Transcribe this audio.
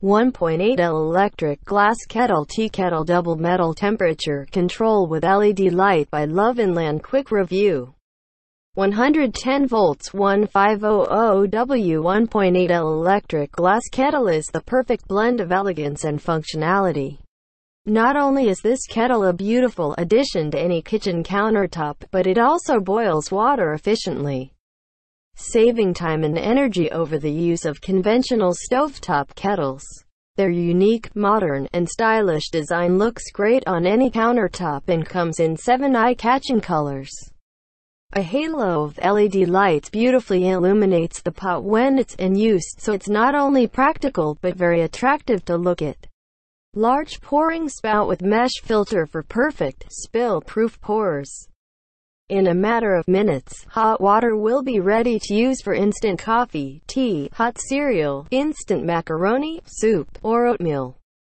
1.8L electric glass kettle tea kettle double metal temperature control with LED light by Love Inland Quick Review 110 volts 1500W 1.8L electric glass kettle is the perfect blend of elegance and functionality. Not only is this kettle a beautiful addition to any kitchen countertop, but it also boils water efficiently saving time and energy over the use of conventional stovetop kettles. Their unique, modern, and stylish design looks great on any countertop and comes in seven eye-catching colors. A halo of LED lights beautifully illuminates the pot when it's in use so it's not only practical but very attractive to look at. Large pouring spout with mesh filter for perfect, spill-proof pours. In a matter of minutes, hot water will be ready to use for instant coffee, tea, hot cereal, instant macaroni, soup, or oatmeal.